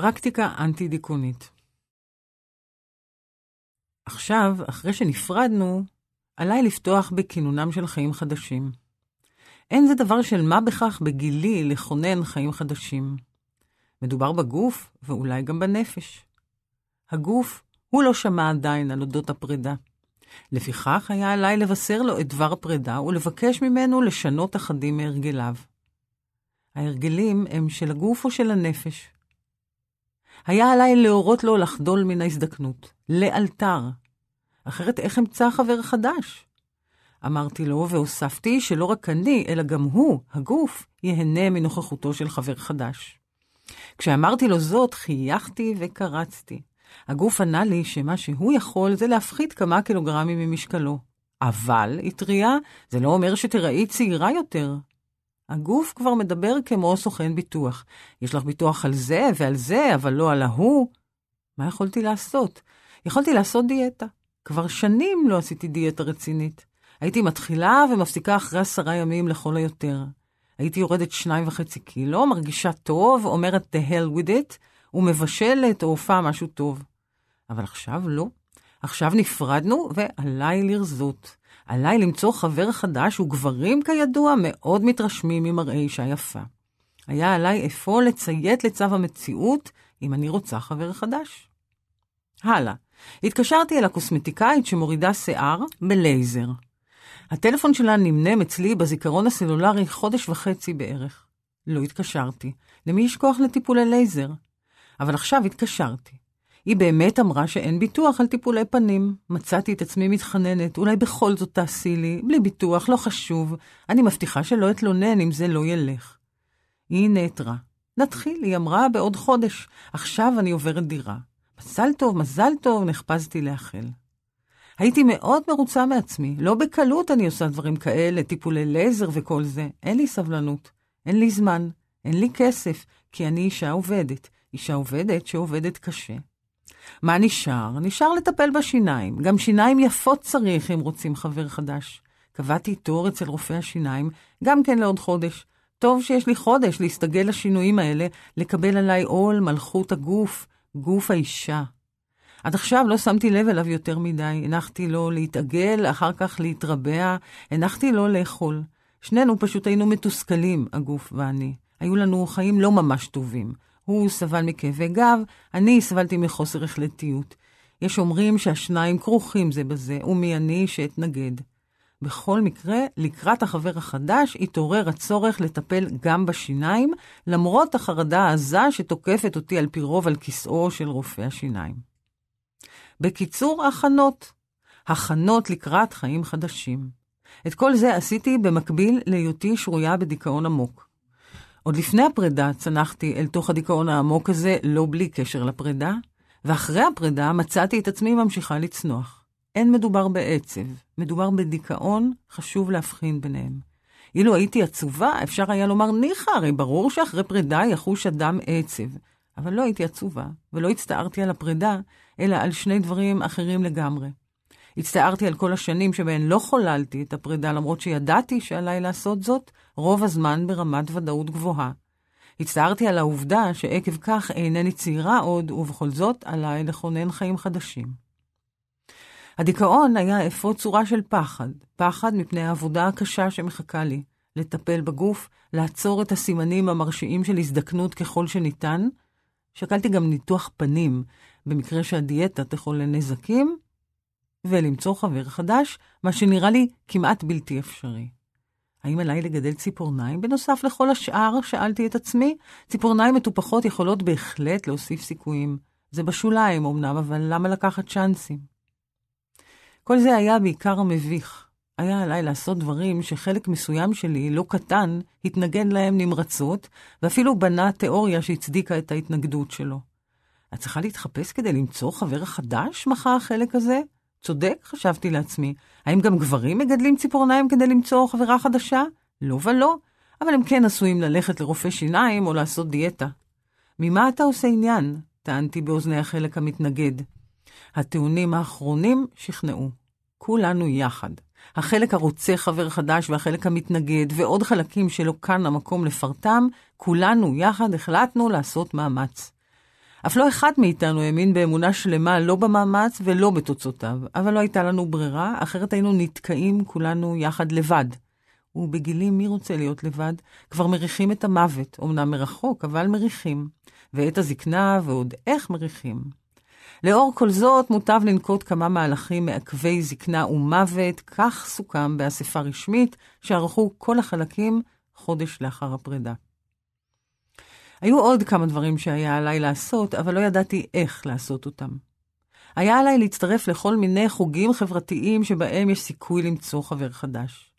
פרקטיקה אנטי-דיכאונית. עכשיו, אחרי שנפרדנו, עליי לפתוח בכינונם של חיים חדשים. אין זה דבר של מה בכך בגילי לכונן חיים חדשים. מדובר בגוף ואולי גם בנפש. הגוף, הוא לא שמע עדיין על אודות הפרידה. לפיכך היה עליי לבשר לו את דבר הפרידה ולבקש ממנו לשנות אחדים מהרגליו. ההרגלים הם של הגוף או של הנפש, היה עליי להורות לו לחדול מן ההזדקנות, לאלתר. אחרת איך אמצא חבר חדש? אמרתי לו, והוספתי שלא רק אני, אלא גם הוא, הגוף, ייהנה מנוכחותו של חבר חדש. כשאמרתי לו זאת, חייכתי וקרצתי. הגוף ענה לי שמה שהוא יכול זה להפחית כמה קילוגרמים ממשקלו. אבל, התריעה, זה לא אומר שתיראי צעירה יותר. הגוף כבר מדבר כמו סוכן ביטוח. יש לך ביטוח על זה ועל זה, אבל לא על ההוא. מה יכולתי לעשות? יכולתי לעשות דיאטה. כבר שנים לא עשיתי דיאטה רצינית. הייתי מתחילה ומפסיקה אחרי עשרה ימים לכל היותר. הייתי יורדת שניים וחצי קילו, מרגישה טוב, אומרת the hell with it, ומבשלת או הופעה משהו טוב. אבל עכשיו לא. עכשיו נפרדנו ועליי לרזות. עליי למצוא חבר חדש, וגברים כידוע מאוד מתרשמים ממראה אישה יפה. היה עליי אפוא לציית לצו המציאות אם אני רוצה חבר חדש. הלאה, התקשרתי אל הקוסמטיקאית שמורידה שיער בלייזר. הטלפון שלה נמנם אצלי בזיכרון הסלולרי חודש וחצי בערך. לא התקשרתי. למי יש כוח לטיפולי לייזר? אבל עכשיו התקשרתי. היא באמת אמרה שאין ביטוח על טיפולי פנים. מצאתי את עצמי מתחננת, אולי בכל זאת תעשי לי, בלי ביטוח, לא חשוב. אני מבטיחה שלא אתלונן אם זה לא ילך. היא נעתרה. נתחיל, היא אמרה, בעוד חודש. עכשיו אני עוברת דירה. מזל טוב, מזל טוב, נחפזתי לאחל. הייתי מאוד מרוצה מעצמי. לא בקלות אני עושה דברים כאלה, טיפולי לייזר וכל זה. אין לי סבלנות, אין לי זמן, אין לי כסף, כי אני אישה עובדת. אישה עובדת שעובדת קשה. מה נשאר? נשאר לטפל בשיניים. גם שיניים יפות צריך אם רוצים חבר חדש. קבעתי תור אצל רופא השיניים, גם כן לעוד חודש. טוב שיש לי חודש להסתגל לשינויים האלה, לקבל עליי עול מלכות הגוף, גוף האישה. עד עכשיו לא שמתי לב אליו יותר מדי. הנחתי לו להתעגל, אחר כך להתרבע, הנחתי לו לאכול. שנינו פשוט היינו מתוסכלים, הגוף ואני. היו לנו חיים לא ממש טובים. הוא סבל מכאבי גב, אני סבלתי מחוסר החלטיות. יש אומרים שהשניים כרוכים זה בזה, ומי אני שאתנגד. בכל מקרה, לקראת החבר החדש התעורר הצורך לטפל גם בשיניים, למרות החרדה העזה שתוקפת אותי על פי רוב על כיסאו של רופא השיניים. בקיצור, הכנות. הכנות לקראת חיים חדשים. את כל זה עשיתי במקביל להיותי שרויה בדיכאון עמוק. עוד לפני הפרידה צנחתי אל תוך הדיכאון העמוק הזה, לא בלי קשר לפרידה, ואחרי הפרידה מצאתי את עצמי ממשיכה לצנוח. אין מדובר בעצב, מדובר בדיכאון, חשוב להבחין ביניהם. אילו הייתי עצובה, אפשר היה לומר ניחא, הרי ברור שאחרי פרידה יחוש אדם עצב. אבל לא הייתי עצובה, ולא הצטערתי על הפרידה, אלא על שני דברים אחרים לגמרי. הצטערתי על כל השנים שבהן לא חוללתי את הפרידה, למרות שידעתי שעליי לעשות זאת רוב הזמן ברמת ודאות גבוהה. הצטערתי על העובדה שעקב כך אינני צעירה עוד, ובכל זאת עליי לכונן חיים חדשים. הדיכאון היה אפוא צורה של פחד, פחד מפני העבודה הקשה שמחכה לי, לטפל בגוף, לעצור את הסימנים המרשיעים של הזדקנות ככל שניתן. שקלתי גם ניתוח פנים, במקרה שהדיאטה תחולל נזקים, ולמצוא חבר חדש, מה שנראה לי כמעט בלתי אפשרי. האם עליי לגדל ציפורניים בנוסף לכל השאר? שאלתי את עצמי. ציפורניים מטופחות יכולות בהחלט להוסיף סיכויים. זה בשוליים אמנם, אבל למה לקחת צ'אנסים? כל זה היה בעיקר מביך. היה עליי לעשות דברים שחלק מסוים שלי, לא קטן, התנגד להם נמרצות, ואפילו בנה תיאוריה שהצדיקה את ההתנגדות שלו. את צריכה להתחפש כדי למצוא חבר חדש? מחה החלק הזה. צודק, חשבתי לעצמי. האם גם גברים מגדלים ציפורניים כדי למצוא חברה חדשה? לא ולא, אבל הם כן עשויים ללכת לרופא שיניים או לעשות דיאטה. ממה אתה עושה עניין? טענתי באוזני החלק המתנגד. הטיעונים האחרונים שכנעו. כולנו יחד. החלק הרוצה חבר חדש והחלק המתנגד, ועוד חלקים שלא כאן המקום לפרטם, כולנו יחד החלטנו לעשות מאמץ. אף לא אחד מאיתנו האמין באמונה שלמה לא במאמץ ולא בתוצאותיו, אבל לא הייתה לנו ברירה, אחרת היינו נתקעים כולנו יחד לבד. ובגילי מי רוצה להיות לבד? כבר מריחים את המוות, אמנם מרחוק, אבל מריחים. ואת הזקנה ועוד איך מריחים. לאור כל זאת, מוטב לנקוט כמה מהלכים מעכבי זקנה ומוות, כך סוכם באספה רשמית שערכו כל החלקים חודש לאחר הפרידה. היו עוד כמה דברים שהיה עליי לעשות, אבל לא ידעתי איך לעשות אותם. היה עליי להצטרף לכל מיני חוגים חברתיים שבהם יש סיכוי למצוא חבר חדש.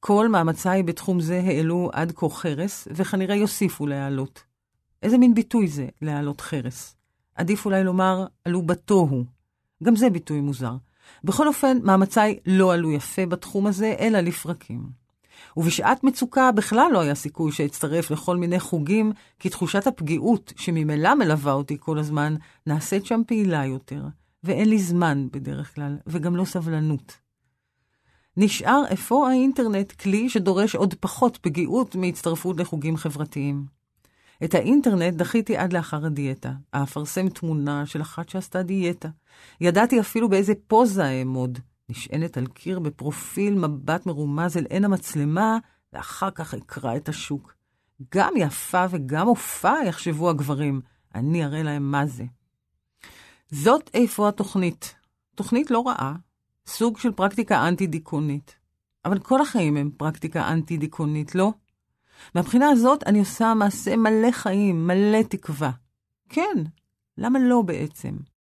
כל מאמציי בתחום זה העלו עד כה חרס, וכנראה יוסיפו להעלות. איזה מין ביטוי זה, להעלות חרס? עדיף אולי לומר, עלו בתוהו. גם זה ביטוי מוזר. בכל אופן, מאמציי לא עלו יפה בתחום הזה, אלא לפרקים. ובשעת מצוקה בכלל לא היה סיכוי שאצטרף לכל מיני חוגים, כי תחושת הפגיעות שממילא מלווה אותי כל הזמן, נעשית שם פעילה יותר, ואין לי זמן בדרך כלל, וגם לא סבלנות. נשאר אפוא האינטרנט כלי שדורש עוד פחות פגיעות מהצטרפות לחוגים חברתיים. את האינטרנט דחיתי עד לאחר הדיאטה. אפרסם תמונה של אחת שעשתה דיאטה. ידעתי אפילו באיזה פוזה אעמוד, נשענת על קיר בפרופיל מבט מרומז אל עין המצלמה, ואחר כך אקרא את השוק. גם יפה וגם הופעה, יחשבו הגברים. אני אראה להם מה זה. זאת איפה התוכנית. תוכנית לא רעה, סוג של פרקטיקה אנטי-דיכאונית. אבל כל החיים הם פרקטיקה אנטי-דיכאונית, לא? מהבחינה הזאת אני עושה מעשה מלא חיים, מלא תקווה. כן, למה לא בעצם?